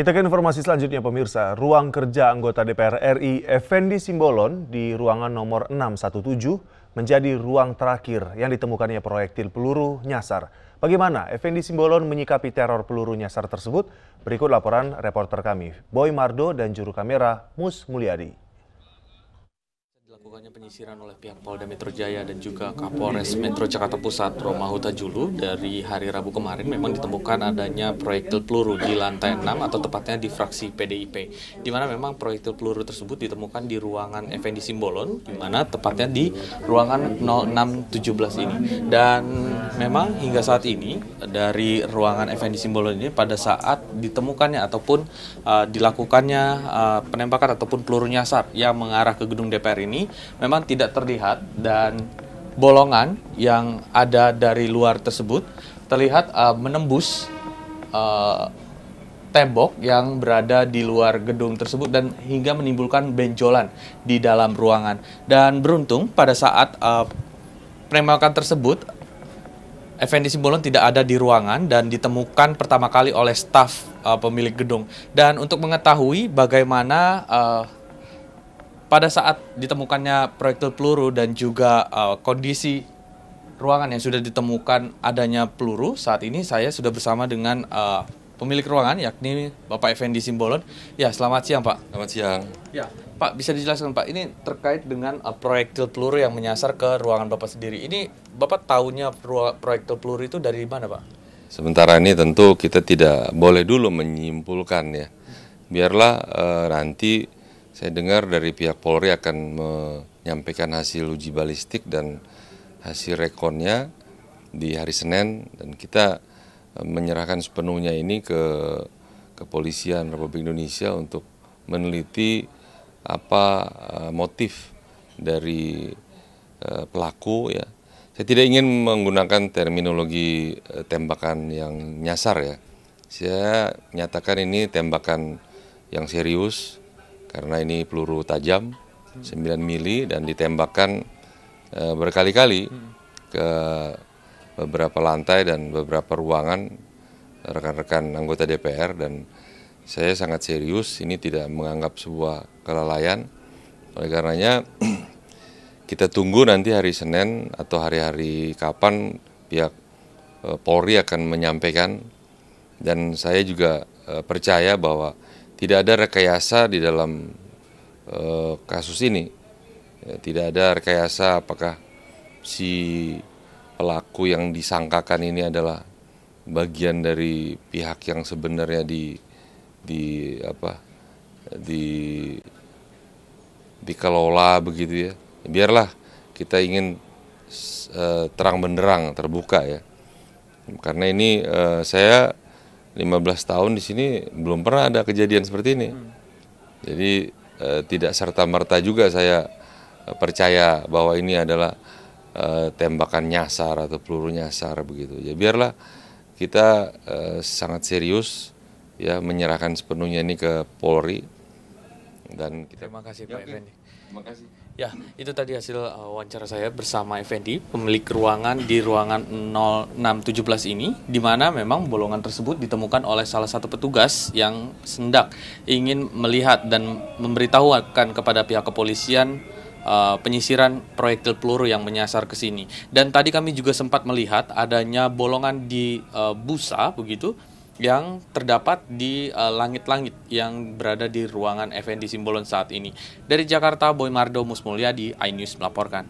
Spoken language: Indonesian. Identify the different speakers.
Speaker 1: Kita ke informasi selanjutnya pemirsa. Ruang kerja anggota DPR RI Effendi Simbolon di ruangan nomor 617 menjadi ruang terakhir yang ditemukannya proyektil peluru nyasar. Bagaimana Effendi Simbolon menyikapi teror peluru nyasar tersebut? Berikut laporan reporter kami, Boy Mardo dan juru kamera Mus Mulyadi dilakukannya penyisiran oleh pihak Polda Metro Jaya dan juga Kapolres Metro Jakarta Pusat Roma Huta Julu dari hari Rabu kemarin memang ditemukan adanya proyektil peluru di lantai 6 atau tepatnya di fraksi PDIP di mana memang proyektil peluru tersebut ditemukan di ruangan Effendi Simbolon di mana tepatnya di ruangan 0617 ini dan Memang hingga saat ini dari ruangan Effendi Simbolon ini pada saat ditemukannya ataupun uh, dilakukannya uh, penembakan ataupun peluru nyasar yang mengarah ke gedung DPR ini memang tidak terlihat dan bolongan yang ada dari luar tersebut terlihat uh, menembus uh, tembok yang berada di luar gedung tersebut dan hingga menimbulkan benjolan di dalam ruangan. Dan beruntung pada saat uh, penembakan tersebut Effendi Simbolon tidak ada di ruangan dan ditemukan pertama kali oleh staf uh, pemilik gedung. Dan untuk mengetahui bagaimana uh, pada saat ditemukannya proyektil peluru dan juga uh, kondisi ruangan yang sudah ditemukan adanya peluru, saat ini saya sudah bersama dengan uh, pemilik ruangan yakni Bapak Effendi Simbolon. Ya, selamat siang Pak. Selamat siang. Ya, Pak bisa dijelaskan Pak, ini terkait dengan uh, proyektil peluru yang menyasar ke ruangan Bapak sendiri. Ini Bapak tahunya proyektil peluru itu dari mana Pak?
Speaker 2: Sementara ini tentu kita tidak boleh dulu menyimpulkan ya. Biarlah uh, nanti saya dengar dari pihak Polri akan menyampaikan hasil uji balistik dan hasil rekonnya di hari Senin dan kita menyerahkan sepenuhnya ini ke kepolisian Republik Indonesia untuk meneliti apa eh, motif dari eh, pelaku ya. Saya tidak ingin menggunakan terminologi eh, tembakan yang nyasar ya. Saya nyatakan ini tembakan yang serius karena ini peluru tajam 9 hmm. mili dan ditembakkan berkali-kali hmm. ke beberapa lantai dan beberapa ruangan rekan-rekan anggota DPR dan saya sangat serius ini tidak menganggap sebuah kelalaian oleh karenanya kita tunggu nanti hari Senin atau hari-hari kapan pihak eh, Polri akan menyampaikan dan saya juga eh, percaya bahwa tidak ada rekayasa di dalam eh, kasus ini ya, tidak ada rekayasa apakah si pelaku yang disangkakan ini adalah bagian dari pihak yang sebenarnya di di apa di dikelola begitu ya. Biarlah kita ingin uh, terang benderang, terbuka ya. Karena ini uh, saya 15 tahun di sini belum pernah ada kejadian seperti ini. Hmm. Jadi uh, tidak serta merta juga saya percaya bahwa ini adalah Eh, tembakan nyasar atau peluru nyasar begitu. Ya biarlah kita uh, sangat serius ya menyerahkan sepenuhnya ini ke Polri dan
Speaker 1: kita Terima kasih Pak ya, Effendi. Terima kasih. Ya, itu tadi hasil eh, wawancara saya bersama Effendi, pemilik ruangan di ruangan 0617 ini, di mana memang bolongan tersebut ditemukan oleh salah satu petugas yang sendak ingin melihat dan memberitahukan kepada pihak kepolisian uh, penyisiran proyektil peluru yang menyasar ke sini. Dan tadi kami juga sempat melihat adanya bolongan di uh, busa begitu yang terdapat di eh, langit-langit uh, yang berada di ruangan FND Simbolon saat ini. Dari Jakarta, Boy Mardo Musmulyadi, iNews melaporkan.